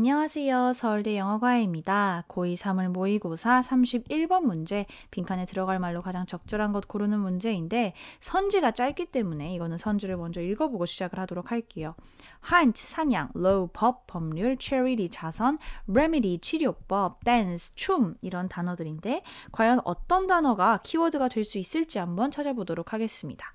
안녕하세요. 서울대 영어과입니다. 고2 3월 모의고사 31번 문제, 빈칸에 들어갈 말로 가장 적절한 것 고르는 문제인데 선지가 짧기 때문에 이거는 선지를 먼저 읽어보고 시작을 하도록 할게요. hunt 사냥, low 법 법률, charity 자선, remedy 치료법, dance 춤 이런 단어들인데 과연 어떤 단어가 키워드가 될 수 있을지 한번 찾아보도록 하겠습니다.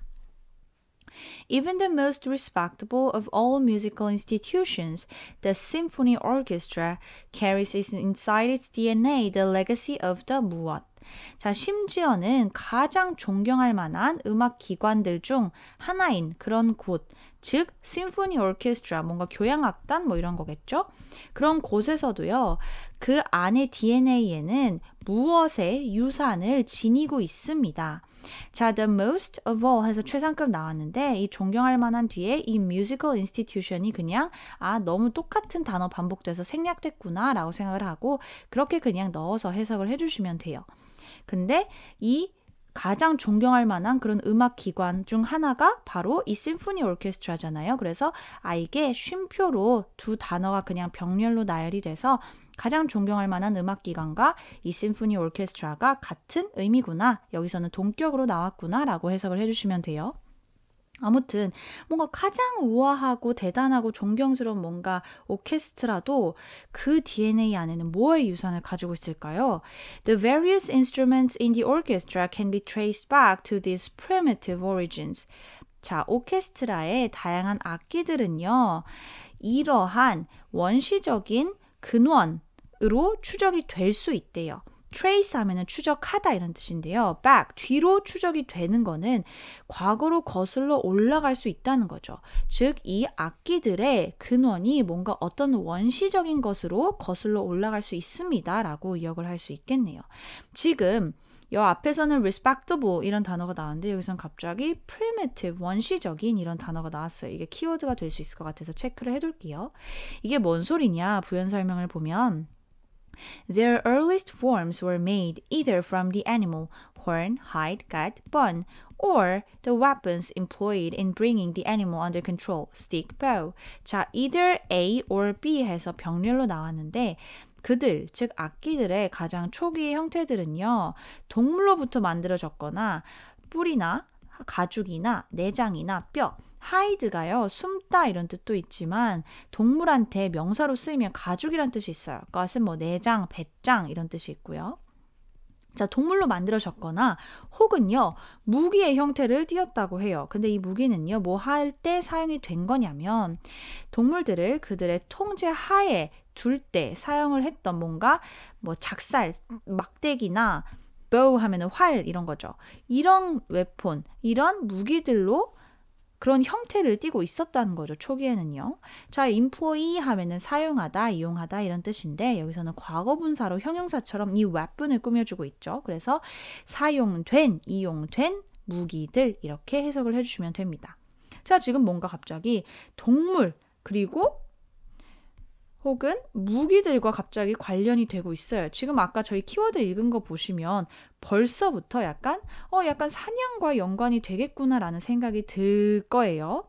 Even the most respectable of all musical institutions, the symphony orchestra, carries inside its DNA the legacy of the 무엇. 자, 심지어는 가장 존경할 만한 음악 기관들 중 하나인 그런 곳, 즉 심포니 오케스트라 뭔가 교향악단 뭐 이런 거겠죠? 그런 곳에서도요. 그 안에 DNA에는 무엇의 유산을 지니고 있습니다. 자, the most of all 해서 최상급 나왔는데 이 존경할 만한 뒤에 이 musical institution이 그냥 아 너무 똑같은 단어 반복돼서 생략됐구나라고 생각을 하고 그렇게 그냥 넣어서 해석을 해주시면 돼요. 근데 이 가장 존경할 만한 그런 음악 기관 중 하나가 바로 이 심포니 오케스트라잖아요. 그래서 아이게 쉼표로 두 단어가 그냥 병렬로 나열이 돼서 가장 존경할 만한 음악 기관과 이 심포니 오케스트라가 같은 의미구나. 여기서는 동격으로 나왔구나라고 해석을 해 주시면 돼요. 아무튼 뭔가 가장 우아하고 대단하고 존경스러운 뭔가 오케스트라도 그 DNA 안에는 뭐의 유산을 가지고 있을까요? The various instruments in the orchestra can be traced back to these primitive origins. 자, 오케스트라의 다양한 악기들은요. 이러한 원시적인 근원으로 추적이 될 수 있대요. trace 하면은 추적하다 이런 뜻인데요. back 뒤로 추적이 되는 거는 과거로 거슬러 올라갈 수 있다는 거죠. 즉 이 악기들의 근원이 뭔가 어떤 원시적인 것으로 거슬러 올라갈 수 있습니다라고 이역을 할 수 있겠네요. 지금 여 앞에서는 respectable 이런 단어가 나왔는데 여기서는 갑자기 primitive 원시적인 이런 단어가 나왔어요. 이게 키워드가 될 수 있을 것 같아서 체크를 해둘게요. 이게 뭔 소리냐 부연 설명을 보면 Their earliest forms were made either from the animal horn, hide, gut, bone, or the weapons employed in bringing the animal under control, stick, bow. 자, either A or B 해서 병렬로 나왔는데 그들, 즉 악기들의 가장 초기의 형태들은요, 동물로부터 만들어졌거나 뿔이나 가죽이나 내장이나 뼈, 하이드가요 숨다 이런 뜻도 있지만 동물한테 명사로 쓰이면 가죽이란 뜻이 있어요. 그것은 뭐 내장, 배짱 이런 뜻이 있고요. 자, 동물로 만들어졌거나 혹은요, 무기의 형태를 띄었다고 해요. 근데 이 무기는요, 뭐 할 때 사용이 된 거냐면 동물들을 그들의 통제 하에 둘 때 사용을 했던 뭔가 뭐 작살, 막대기나 b 하면은 활 이런 거죠. 이런 웨폰, 이런 무기들로 그런 형태를 띠고 있었다는 거죠. 초기에는요. 자, employ 하면은 사용하다, 이용하다 이런 뜻인데 여기서는 과거분사로 형용사처럼 이 왓분을 꾸며주고 있죠. 그래서 사용된, 이용된 무기들 이렇게 해석을 해주시면 됩니다. 자, 지금 뭔가 갑자기 동물 그리고 혹은 무기들과 갑자기 관련이 되고 있어요. 지금 아까 저희 키워드 읽은 거 보시면 벌써부터 약간, 어, 약간 사냥과 연관이 되겠구나라는 생각이 들 거예요.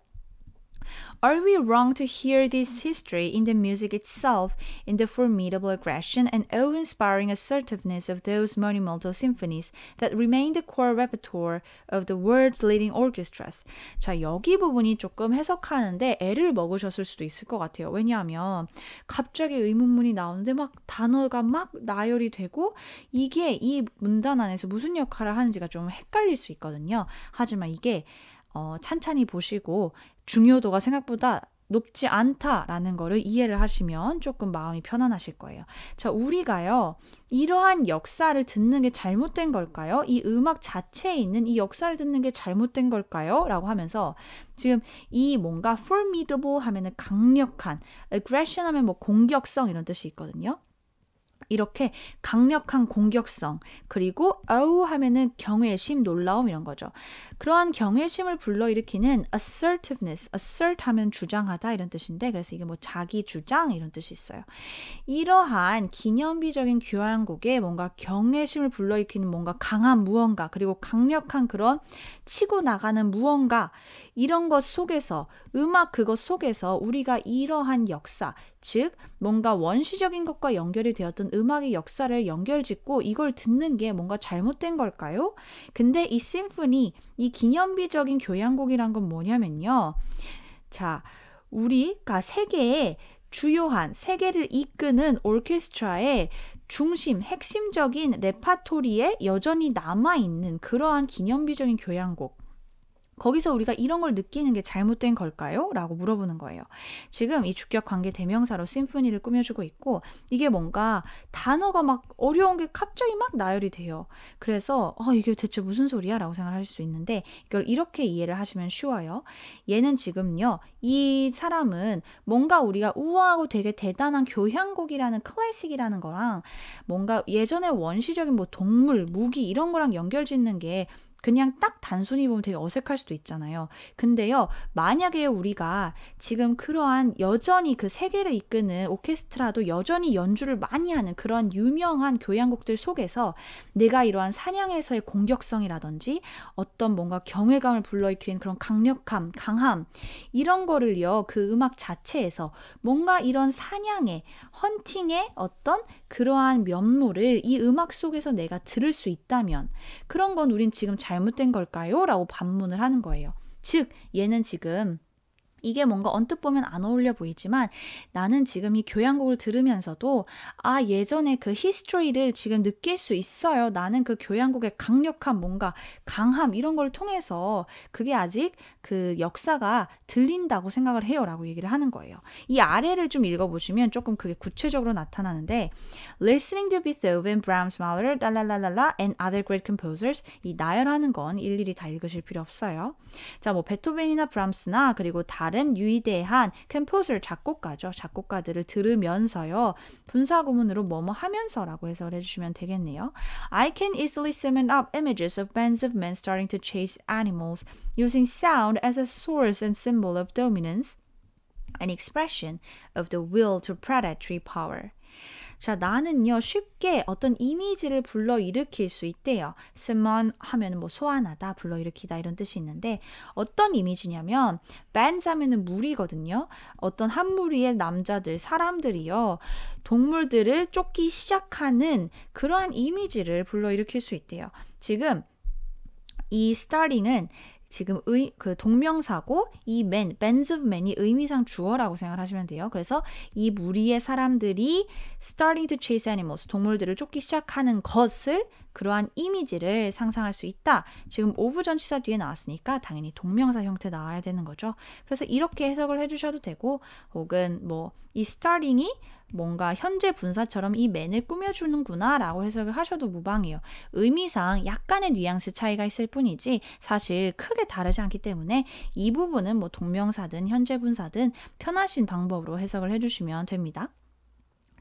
Are we wrong to hear this history in the music itself, in the formidable aggression and awe-inspiring assertiveness of those monumental symphonies that remain the core repertoire of the world's leading orchestras? 자, 여기 부분이 조금 해석하는데 애를 먹으셨을 수도 있을 것 같아요. 왜냐하면 갑자기 의문문이 나오는데 막 단어가 막 나열이 되고 이게 이 문단 안에서 무슨 역할을 하는지가 좀 헷갈릴 수 있거든요. 하지만 이게 어, 찬찬히 보시고 중요도가 생각보다 높지 않다라는 거를 이해를 하시면 조금 마음이 편안하실 거예요. 자, 우리가요, 이러한 역사를 듣는 게 잘못된 걸까요? 이 음악 자체에 있는 이 역사를 듣는 게 잘못된 걸까요? 라고 하면서 지금 이 뭔가 formidable 하면은 강력한, aggression 하면 뭐 공격성 이런 뜻이 있거든요. 이렇게 강력한 공격성 그리고 어우 하면은 경외심, 놀라움 이런 거죠. 그러한 경외심을 불러일으키는 assertiveness, assert 하면 주장하다 이런 뜻인데 그래서 이게 뭐 자기 주장 이런 뜻이 있어요. 이러한 기념비적인 교향곡에 뭔가 경외심을 불러일으키는 뭔가 강한 무언가 그리고 강력한 그런 치고 나가는 무언가 이런 것 속에서 음악 그것 속에서 우리가 이러한 역사, 즉 뭔가 원시적인 것과 연결이 되었던 음악의 역사를 연결짓고 이걸 듣는 게 뭔가 잘못된 걸까요? 근데 이 심포니 이 기념비적인 교향곡이란 건 뭐냐면요. 자, 우리가 세계의 주요한 세계를 이끄는 올케스트라의 중심, 핵심적인 레파토리에 여전히 남아있는 그러한 기념비적인 교향곡. 거기서 우리가 이런 걸 느끼는 게 잘못된 걸까요? 라고 물어보는 거예요. 지금 이 주격 관계 대명사로 심포니를 꾸며주고 있고 이게 뭔가 단어가 막 어려운 게 갑자기 막 나열이 돼요. 그래서 어, 이게 대체 무슨 소리야? 라고 생각하실 수 있는데 이걸 이렇게 이해를 하시면 쉬워요. 얘는 지금요. 이 사람은 뭔가 우리가 우아하고 되게 대단한 교향곡이라는 클래식이라는 거랑 뭔가 예전에 원시적인 뭐 동물, 무기 이런 거랑 연결짓는 게 그냥 딱 단순히 보면 되게 어색할 수도 있잖아요. 근데요, 만약에 우리가 지금 그러한 여전히 그 세계를 이끄는 오케스트라도 여전히 연주를 많이 하는 그런 유명한 교향곡들 속에서 내가 이러한 사냥에서의 공격성이라든지 어떤 뭔가 경외감을 불러일으키는 그런 강력함, 강함 이런 거를요, 그 음악 자체에서 뭔가 이런 사냥의 헌팅의 어떤 그러한 면모를 이 음악 속에서 내가 들을 수 있다면 그런 건 우린 지금 잘못된 걸까요? 라고 반문을 하는 거예요. 즉, 얘는 지금 이게 뭔가 언뜻 보면 안 어울려 보이지만 나는 지금 이 교향곡을 들으면서도 아, 예전에 그 히스토리를 지금 느낄 수 있어요. 나는 그 교향곡의 강력한 뭔가 강함 이런 걸 통해서 그게 아직 그 역사가 들린다고 생각을 해요. 라고 얘기를 하는 거예요. 이 아래를 좀 읽어보시면 조금 그게 구체적으로 나타나는데 Listening to Beethoven, Brahms, Mahler, 랄랄랄랄라 and other great composers 이 나열하는 건 일일이 다 읽으실 필요 없어요. 자, 뭐 베토벤이나 브람스나 그리고 다른 다른 유의대한 컴포저 작곡가죠. 작곡가들을 들으면서요. 분사 구문으로 뭐뭐 하면서라고 해설해 주시면 되겠네요. I can easily summon up images of bands of men starting to chase animals using sound as a source and symbol of dominance, an expression of the will to predatory power. 자, 나는요, 쉽게 어떤 이미지를 불러일으킬 수 있대요. summon 하면 뭐 소환하다, 불러일으키다 이런 뜻이 있는데 어떤 이미지냐면 bands 하면은 무리거든요. 어떤 한 무리의 남자들, 사람들이요. 동물들을 쫓기 시작하는 그러한 이미지를 불러일으킬 수 있대요. 지금 이 starting은 지금 의, 그 동명사고 이 men, bands of men이 의미상 주어라고 생각하시면 돼요. 그래서 이 무리의 사람들이 starting to chase animals, 동물들을 쫓기 시작하는 것을 그러한 이미지를 상상할 수 있다. 지금 오브 전치사 뒤에 나왔으니까 당연히 동명사 형태 나와야 되는 거죠. 그래서 이렇게 해석을 해주셔도 되고 혹은 뭐이 starting이 뭔가 현재 분사처럼 이 맨을 꾸며주는구나 라고 해석을 하셔도 무방해요. 의미상 약간의 뉘앙스 차이가 있을 뿐이지 사실 크게 다르지 않기 때문에 이 부분은 뭐 동명사든 현재 분사든 편하신 방법으로 해석을 해주시면 됩니다.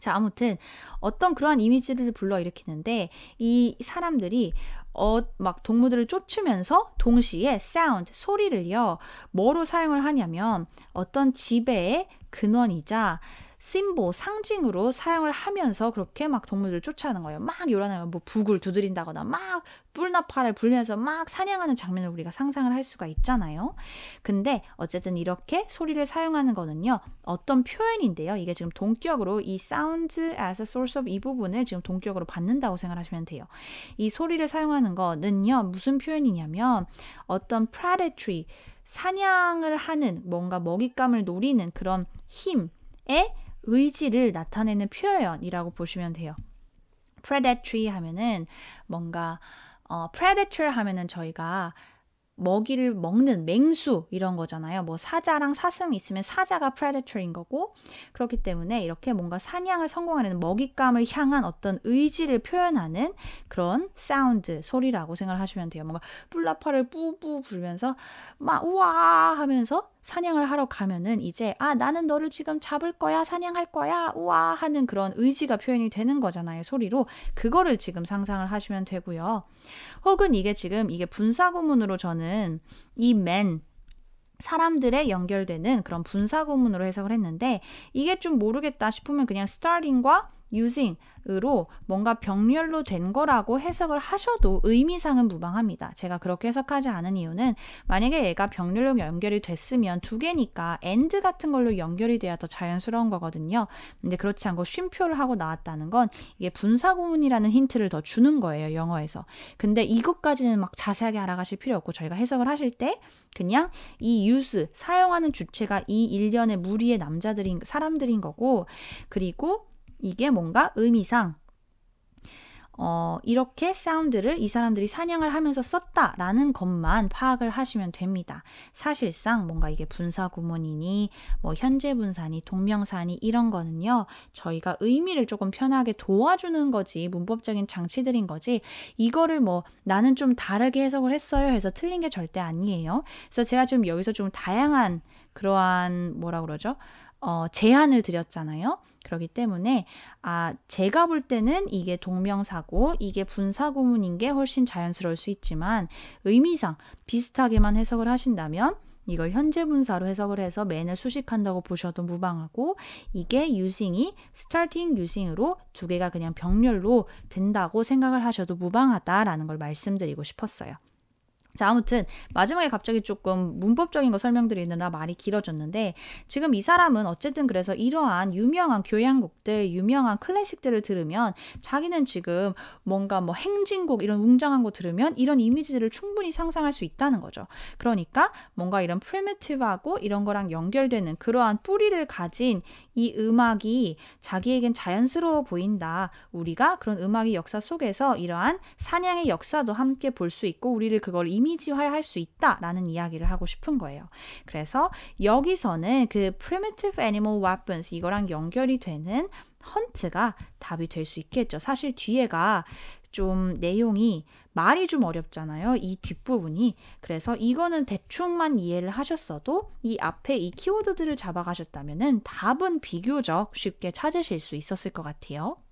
자, 아무튼 어떤 그러한 이미지를 불러일으키는데 이 사람들이 어, 막 동물들을 쫓으면서 동시에 사운드, 소리를요, 뭐로 사용을 하냐면 어떤 지배의 근원이자 심보 상징으로 사용을 하면서 그렇게 막 동물들을 쫓아가는 거예요. 막 요란하면 뭐 북을 두드린다거나 막 뿔나 팔을 불면서 막 사냥하는 장면을 우리가 상상을 할 수가 있잖아요. 근데 어쨌든 이렇게 소리를 사용하는 거는요. 어떤 표현인데요. 이게 지금 동격으로 이 sound as a source of 이 부분을 지금 동격으로 받는다고 생각하시면 돼요. 이 소리를 사용하는 거는요. 무슨 표현이냐면 어떤 predatory 사냥을 하는 뭔가 먹잇감을 노리는 그런 힘에 의지를 나타내는 표현이라고 보시면 돼요. predatory 하면은 뭔가 어, predator 하면은 저희가 먹이를 먹는 맹수 이런 거잖아요. 뭐 사자랑 사슴이 있으면 사자가 프레데터인 거고 그렇기 때문에 이렇게 뭔가 사냥을 성공하는 먹잇감을 향한 어떤 의지를 표현하는 그런 사운드 소리라고 생각하시면 돼요. 뭔가 뿔라파를 뿌뿌 부르면서막 우와 하면서 사냥을 하러 가면은 이제 아 나는 너를 지금 잡을 거야 사냥할 거야 우와 하는 그런 의지가 표현이 되는 거잖아요 소리로 그거를 지금 상상을 하시면 되고요 혹은 이게 지금 이게 분사구문으로 저는 이 men 사람들의 연결되는 그런 분사구문으로 해석을 했는데 이게 좀 모르겠다 싶으면 그냥 starting과 using으로 뭔가 병렬로 된 거라고 해석을 하셔도 의미상은 무방합니다. 제가 그렇게 해석하지 않은 이유는 만약에 얘가 병렬로 연결이 됐으면 두 개니까 and 같은 걸로 연결이 돼야 더 자연스러운 거거든요. 근데 그렇지 않고 쉼표를 하고 나왔다는 건 이게 분사구문이라는 힌트를 더 주는 거예요. 영어에서. 근데 이것까지는 막 자세하게 알아가실 필요 없고 저희가 해석을 하실 때 그냥 이 use 사용하는 주체가 이 일련의 무리의 남자들인 사람들인 거고 그리고 이게 뭔가 의미상 어, 이렇게 사운드를 이 사람들이 사냥을 하면서 썼다라는 것만 파악을 하시면 됩니다. 사실상 뭔가 이게 분사 구문이니 뭐 현재 분사니 동명사니 이런 거는요. 저희가 의미를 조금 편하게 도와주는 거지 문법적인 장치들인 거지 이거를 뭐 나는 좀 다르게 해석을 했어요 해서 틀린 게 절대 아니에요. 그래서 제가 지금 여기서 좀 다양한 그러한 뭐라 그러죠? 어, 제안을 드렸잖아요. 그렇기 때문에 아 제가 볼 때는 이게 동명사고 이게 분사구문인 게 훨씬 자연스러울 수 있지만 의미상 비슷하게만 해석을 하신다면 이걸 현재 분사로 해석을 해서 맨을 수식한다고 보셔도 무방하고 이게 using이 starting using으로 두 개가 그냥 병렬로 된다고 생각을 하셔도 무방하다라는 걸 말씀드리고 싶었어요. 자, 아무튼 마지막에 갑자기 조금 문법적인 거 설명드리느라 말이 길어졌는데 지금 이 사람은 어쨌든 그래서 이러한 유명한 교향곡들, 유명한 클래식들을 들으면 자기는 지금 뭔가 뭐 행진곡 이런 웅장한 거 들으면 이런 이미지들을 충분히 상상할 수 있다는 거죠. 그러니까 뭔가 이런 프리미티브하고 이런 거랑 연결되는 그러한 뿌리를 가진 이 음악이 자기에겐 자연스러워 보인다. 우리가 그런 음악의 역사 속에서 이러한 사냥의 역사도 함께 볼 수 있고 우리를 그걸 이미 이미지화할 수 있다라는 이야기를 하고 싶은 거예요. 그래서 여기서는 그 primitive animal weapons 이거랑 연결이 되는 헌트가 답이 될 수 있겠죠. 사실 뒤에가 좀 내용이 말이 좀 어렵잖아요. 이 뒷부분이. 그래서 이거는 대충만 이해를 하셨어도 이 앞에 이 키워드들을 잡아가셨다면 답은 비교적 쉽게 찾으실 수 있었을 것 같아요.